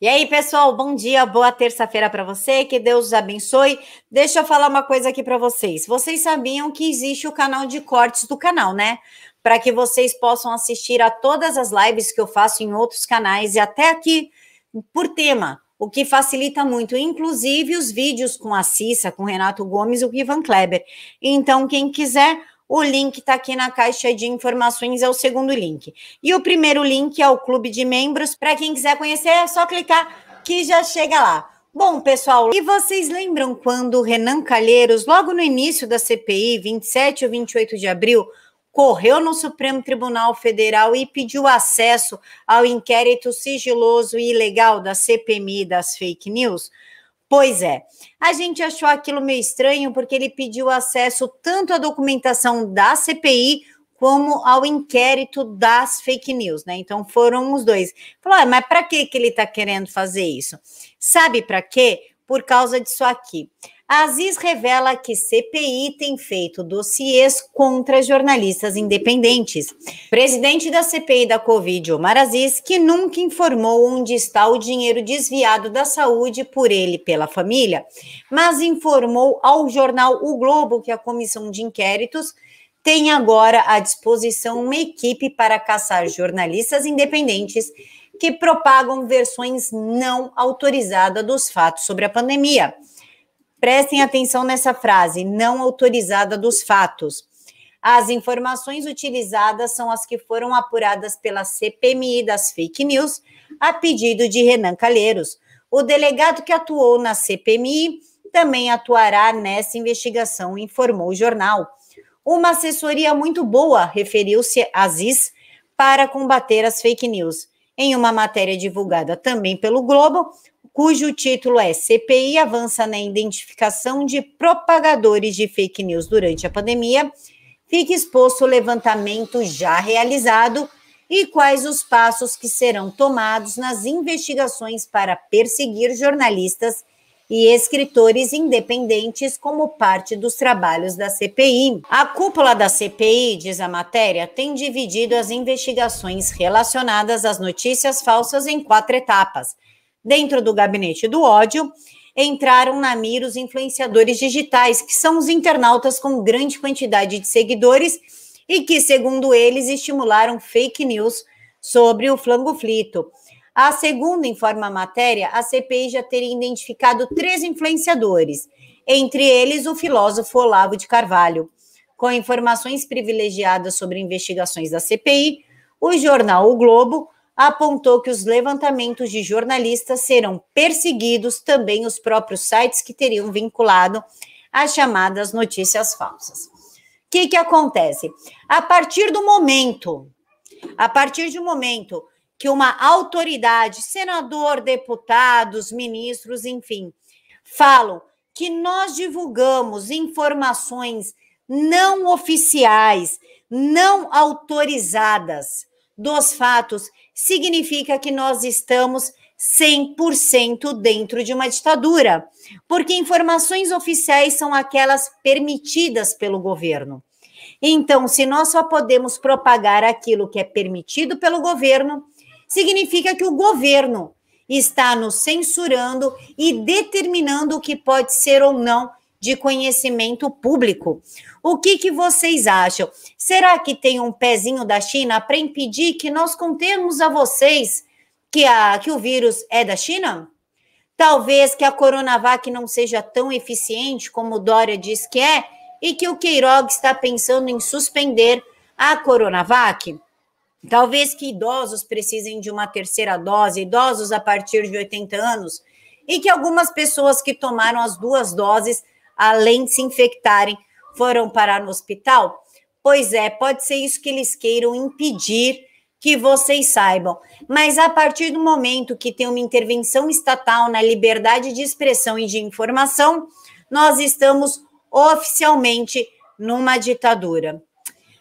E aí, pessoal, bom dia, boa terça-feira para você, que Deus os abençoe. Deixa eu falar uma coisa aqui para vocês. Vocês sabiam que existe o canal de cortes do canal, né? Para que vocês possam assistir a todas as lives que eu faço em outros canais e até aqui por tema, o que facilita muito, inclusive os vídeos com a Cissa, com Renato Gomes e o Ivan Kleber. Então, quem quiser o link está aqui na caixa de informações, é o segundo link. E o primeiro link é o clube de membros. Para quem quiser conhecer, é só clicar que já chega lá. Bom, pessoal, e vocês lembram quando o Renan Calheiros, logo no início da CPI, 27 ou 28 de abril, correu no Supremo Tribunal Federal e pediu acesso ao inquérito sigiloso e ilegal da CPMI das fake news? Pois é, a gente achou aquilo meio estranho porque ele pediu acesso tanto à documentação da CPI como ao inquérito das fake news, né? Então foram os dois. Falou, mas para que que ele está querendo fazer isso? Sabe para quê? Por causa disso aqui. Aziz revela que CPI tem feito dossiês contra jornalistas independentes. Presidente da CPI da Covid, Omar Aziz, que nunca informou onde está o dinheiro desviado da saúde por ele e pela família, mas informou ao jornal O Globo que a comissão de inquéritos tem agora à disposição uma equipe para caçar jornalistas independentes que propagam versões não autorizadas dos fatos sobre a pandemia. Prestem atenção nessa frase, não autorizada dos fatos. As informações utilizadas são as que foram apuradas pela CPMI das fake news, a pedido de Renan Calheiros. O delegado que atuou na CPMI também atuará nessa investigação, informou o jornal. Uma assessoria muito boa, referiu-se Aziz, para combater as fake news. Em uma matéria divulgada também pelo Globo, cujo título é CPI avança na identificação de propagadores de fake news durante a pandemia, fica exposto o levantamento já realizado e quais os passos que serão tomados nas investigações para perseguir jornalistas e escritores independentes como parte dos trabalhos da CPI. A cúpula da CPI, diz a matéria, tem dividido as investigações relacionadas às notícias falsas em quatro etapas Dentro do gabinete do ódio, entraram na mira os influenciadores digitais, que são os internautas com grande quantidade de seguidores e que, segundo eles, estimularam fake news sobre o flango flito. A segunda informa a matéria, a CPI já teria identificado três influenciadores, entre eles o filósofo Olavo de Carvalho. Com informações privilegiadas sobre investigações da CPI, o jornal O Globo apontou que os levantamentos de jornalistas serão perseguidos também os próprios sites que teriam vinculado as chamadas notícias falsas. O que, que acontece? A partir do momento, a partir do momento que uma autoridade, senador, deputados, ministros, enfim, falam que nós divulgamos informações não oficiais, não autorizadas, dos fatos, significa que nós estamos 100% dentro de uma ditadura, porque informações oficiais são aquelas permitidas pelo governo. Então, se nós só podemos propagar aquilo que é permitido pelo governo, significa que o governo está nos censurando e determinando o que pode ser ou não de conhecimento público. O que, que vocês acham? Será que tem um pezinho da China para impedir que nós contemos a vocês que, a, que o vírus é da China? Talvez que a Coronavac não seja tão eficiente como Dória diz que é e que o Queiroga está pensando em suspender a Coronavac? Talvez que idosos precisem de uma terceira dose, idosos a partir de 80 anos, e que algumas pessoas que tomaram as duas doses além de se infectarem, foram parar no hospital? Pois é, pode ser isso que eles queiram impedir que vocês saibam. Mas a partir do momento que tem uma intervenção estatal na liberdade de expressão e de informação, nós estamos oficialmente numa ditadura.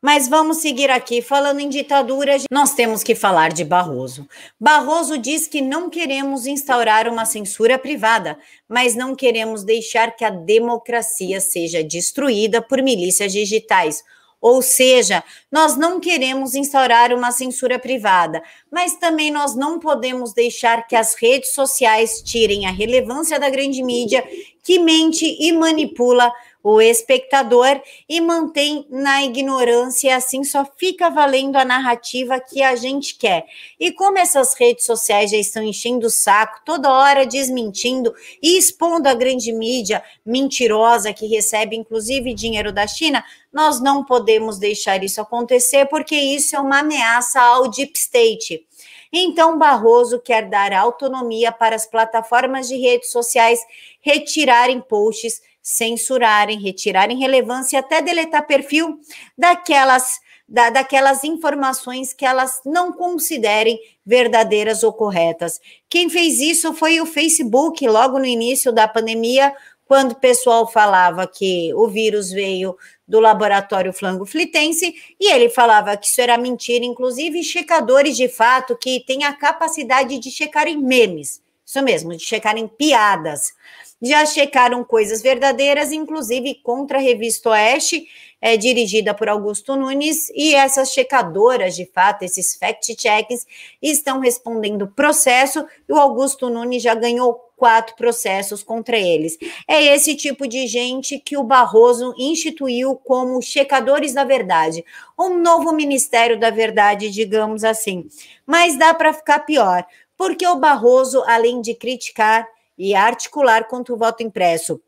Mas vamos seguir aqui. Falando em ditadura, nós temos que falar de Barroso. Barroso diz que não queremos instaurar uma censura privada, mas não queremos deixar que a democracia seja destruída por milícias digitais. Ou seja, nós não queremos instaurar uma censura privada, mas também nós não podemos deixar que as redes sociais tirem a relevância da grande mídia que mente e manipula o espectador e mantém na ignorância, assim só fica valendo a narrativa que a gente quer. E como essas redes sociais já estão enchendo o saco, toda hora desmentindo e expondo a grande mídia mentirosa que recebe inclusive dinheiro da China, nós não podemos deixar isso acontecer porque isso é uma ameaça ao deep state então, Barroso quer dar autonomia para as plataformas de redes sociais retirarem posts, censurarem, retirarem relevância, até deletar perfil daquelas da, daquelas informações que elas não considerem verdadeiras ou corretas. Quem fez isso foi o Facebook, logo no início da pandemia, quando o pessoal falava que o vírus veio do laboratório Flango Flitense, e ele falava que isso era mentira, inclusive checadores de fato que têm a capacidade de checarem memes, isso mesmo, de checarem piadas. Já checaram coisas verdadeiras, inclusive contra a revista Oeste, é, dirigida por Augusto Nunes, e essas checadoras, de fato, esses fact-checks, estão respondendo processo, e o Augusto Nunes já ganhou quatro processos contra eles. É esse tipo de gente que o Barroso instituiu como checadores da verdade, um novo Ministério da Verdade, digamos assim. Mas dá para ficar pior, porque o Barroso, além de criticar e articular contra o voto impresso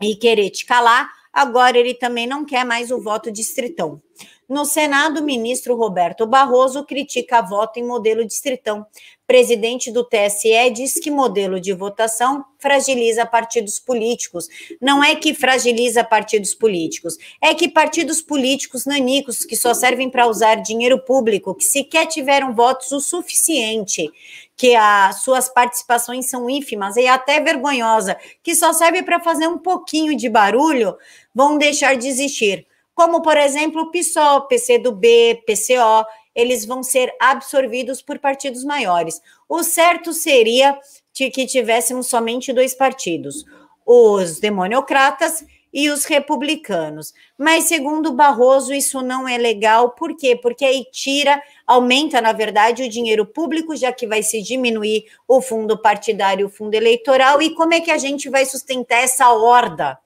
e querer te calar, agora ele também não quer mais o voto distritão. No Senado, o ministro Roberto Barroso critica a voto em modelo distritão. Presidente do TSE diz que modelo de votação fragiliza partidos políticos. Não é que fragiliza partidos políticos, é que partidos políticos nanicos que só servem para usar dinheiro público, que sequer tiveram votos o suficiente, que as suas participações são ínfimas e até vergonhosa, que só serve para fazer um pouquinho de barulho, vão deixar de existir como, por exemplo, o PSOL, PCdoB, PCO, eles vão ser absorvidos por partidos maiores. O certo seria que tivéssemos somente dois partidos, os democratas e os republicanos. Mas, segundo Barroso, isso não é legal. Por quê? Porque aí tira, aumenta, na verdade, o dinheiro público, já que vai se diminuir o fundo partidário, o fundo eleitoral. E como é que a gente vai sustentar essa horda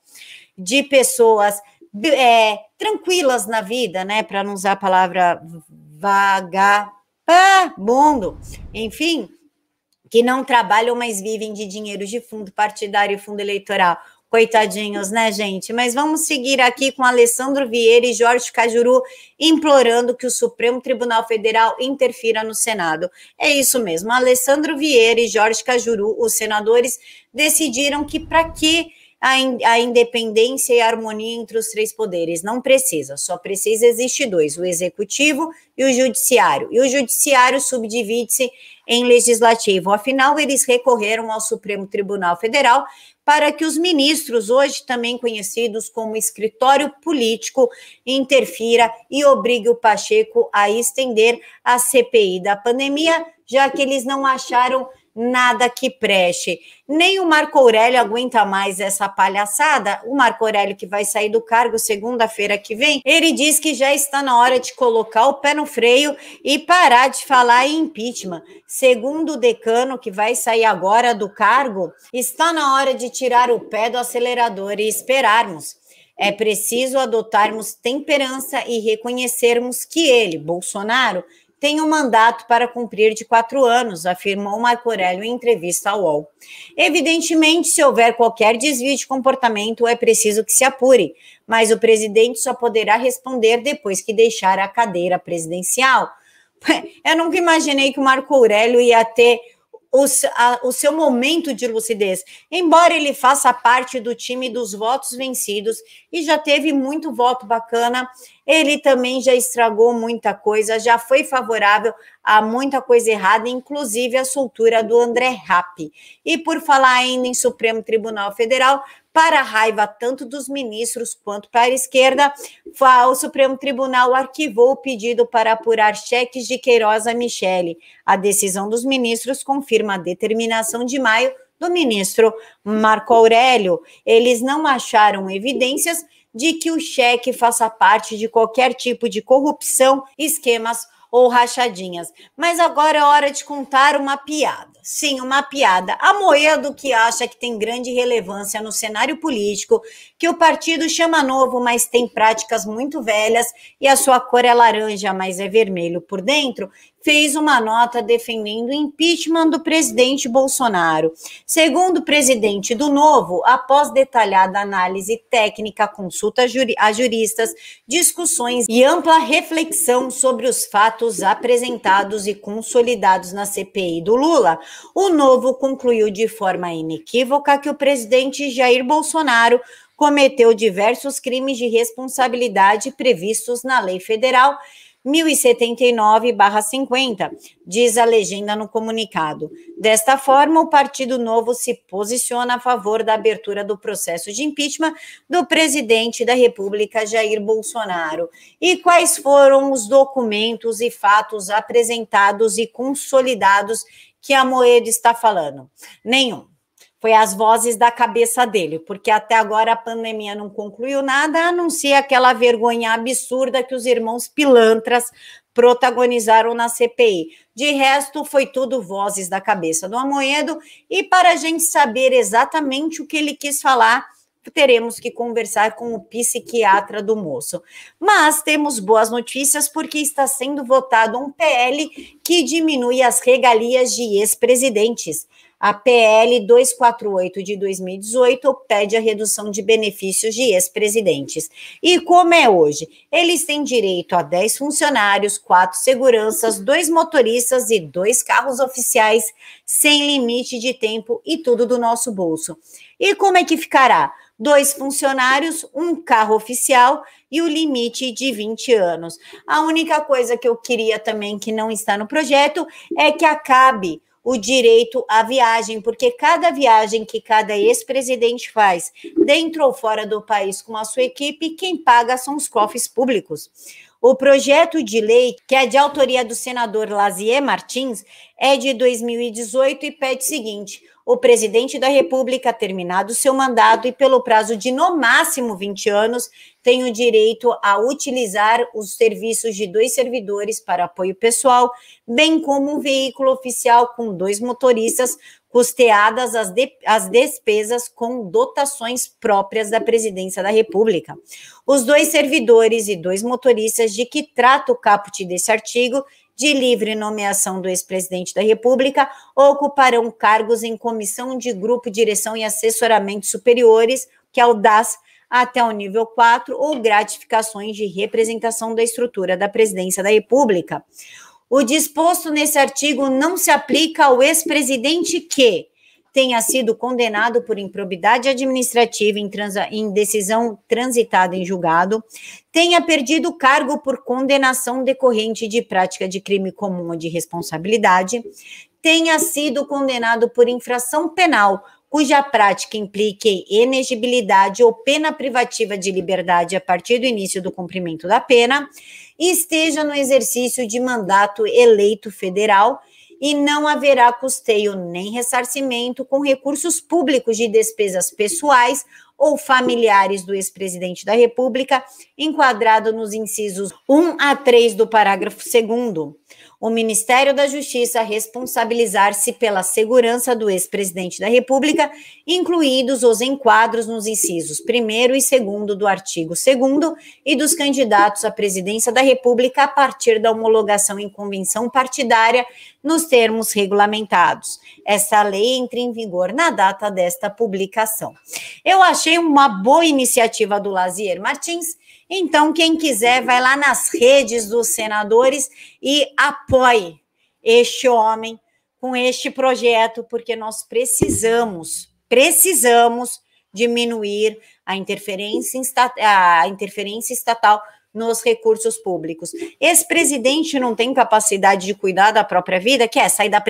de pessoas é, tranquilas na vida, né? Para não usar a palavra vagabundo, ah, enfim, que não trabalham, mas vivem de dinheiro de fundo partidário e fundo eleitoral. Coitadinhos, né, gente? Mas vamos seguir aqui com Alessandro Vieira e Jorge Cajuru implorando que o Supremo Tribunal Federal interfira no Senado. É isso mesmo. Alessandro Vieira e Jorge Cajuru, os senadores, decidiram que para que a, in, a, independência e a harmonia entre os três poderes. Não precisa, só precisa existir dois: o executivo e o judiciário. E o judiciário subdivide-se em legislativo. Afinal, eles recorreram ao Supremo Tribunal Federal para que os ministros, hoje também conhecidos como escritório político, interfira e obrigue o Pacheco a estender a CPI da pandemia, já que eles não acharam nada que preste. Nem o Marco Aurélio aguenta mais essa palhaçada. O Marco Aurélio, que vai sair do cargo segunda-feira que vem, ele diz que já está na hora de colocar o pé no freio e parar de falar em impeachment. Segundo o decano, que vai sair agora do cargo, está na hora de tirar o pé do acelerador e esperarmos. É preciso adotarmos temperança e reconhecermos que ele, Bolsonaro, tem um mandato para cumprir de quatro anos, afirmou Marco Aurélio em entrevista ao UOL. Evidentemente, se houver qualquer desvio de comportamento, é preciso que se apure, mas o presidente só poderá responder depois que deixar a cadeira presidencial. Eu nunca imaginei que o Marco Aurélio ia ter o, a, o seu momento de lucidez, embora ele faça parte do time dos votos vencidos e já teve muito voto bacana, ele também já estragou muita coisa, já foi favorável a muita coisa errada, inclusive a soltura do André Rappi. E por falar ainda em Supremo Tribunal Federal, para a raiva tanto dos ministros quanto para a esquerda, o Supremo Tribunal arquivou o pedido para apurar cheques de Queiroz a Michele. A decisão dos ministros confirma a determinação de maio do ministro Marco Aurélio. Eles não acharam evidências de que o cheque faça parte de qualquer tipo de corrupção, esquemas ou rachadinhas. Mas agora é hora de contar uma piada. Sim, uma piada. A Moedo que acha que tem grande relevância no cenário político, que o partido chama novo, mas tem práticas muito velhas e a sua cor é laranja, mas é vermelho por dentro, fez uma nota defendendo o impeachment do presidente Bolsonaro. Segundo o presidente do Novo, após detalhada análise técnica, consulta a juristas, discussões e ampla reflexão sobre os fatos apresentados e consolidados na CPI do Lula, o Novo concluiu de forma inequívoca que o presidente Jair Bolsonaro cometeu diversos crimes de responsabilidade previstos na lei federal 1079-50, diz a legenda no comunicado. Desta forma, o Partido Novo se posiciona a favor da abertura do processo de impeachment do presidente da República, Jair Bolsonaro. E quais foram os documentos e fatos apresentados e consolidados que a Moeda está falando? Nenhum foi as vozes da cabeça dele, porque até agora a pandemia não concluiu nada, a não ser aquela vergonha absurda que os irmãos pilantras protagonizaram na CPI. De resto, foi tudo vozes da cabeça do Amoedo, e para a gente saber exatamente o que ele quis falar, teremos que conversar com o psiquiatra do moço. Mas temos boas notícias porque está sendo votado um PL que diminui as regalias de ex-presidentes. A PL 248 de 2018 pede a redução de benefícios de ex-presidentes. E como é hoje? Eles têm direito a 10 funcionários, 4 seguranças, 2 motoristas e 2 carros oficiais, sem limite de tempo e tudo do nosso bolso. E como é que ficará? dois funcionários, um carro oficial e o limite de 20 anos. A única coisa que eu queria também que não está no projeto é que acabe o direito à viagem, porque cada viagem que cada ex-presidente faz, dentro ou fora do país com a sua equipe, quem paga são os cofres públicos. O projeto de lei, que é de autoria do senador Lazier Martins, é de 2018 e pede o seguinte: o presidente da República, terminado seu mandato e pelo prazo de no máximo 20 anos, tem o direito a utilizar os serviços de dois servidores para apoio pessoal, bem como um veículo oficial com dois motoristas, custeadas as, de, as despesas com dotações próprias da Presidência da República. Os dois servidores e dois motoristas de que trata o caput desse artigo de livre nomeação do ex-presidente da República ocuparão cargos em comissão de grupo, direção e assessoramento superiores, que é o DAS, até o nível 4, ou gratificações de representação da estrutura da presidência da República. O disposto nesse artigo não se aplica ao ex-presidente que tenha sido condenado por improbidade administrativa em, transa, em decisão transitada em julgado, tenha perdido cargo por condenação decorrente de prática de crime comum ou de responsabilidade, tenha sido condenado por infração penal cuja prática implique inegibilidade ou pena privativa de liberdade a partir do início do cumprimento da pena, esteja no exercício de mandato eleito federal e não haverá custeio nem ressarcimento com recursos públicos de despesas pessoais ou familiares do ex-presidente da República, enquadrado nos incisos 1 a 3 do parágrafo 2 o Ministério da Justiça responsabilizar-se pela segurança do ex-presidente da República, incluídos os enquadros nos incisos 1 e 2 do artigo 2 e dos candidatos à presidência da República a partir da homologação em convenção partidária nos termos regulamentados. Essa lei entra em vigor na data desta publicação. Eu achei uma boa iniciativa do Lazier Martins então, quem quiser, vai lá nas redes dos senadores e apoie este homem com este projeto, porque nós precisamos, precisamos diminuir a interferência, a interferência estatal nos recursos públicos. Esse presidente não tem capacidade de cuidar da própria vida, quer sair da,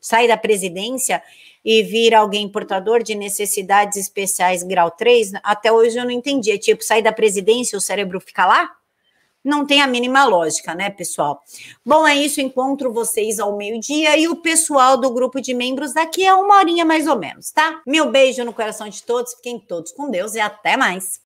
sair da presidência e vir alguém portador de necessidades especiais grau 3? Até hoje eu não entendi. É tipo, sair da presidência, o cérebro fica lá? Não tem a mínima lógica, né, pessoal? Bom, é isso. Encontro vocês ao meio-dia e o pessoal do grupo de membros daqui é uma horinha mais ou menos, tá? Meu beijo no coração de todos, fiquem todos com Deus e até mais.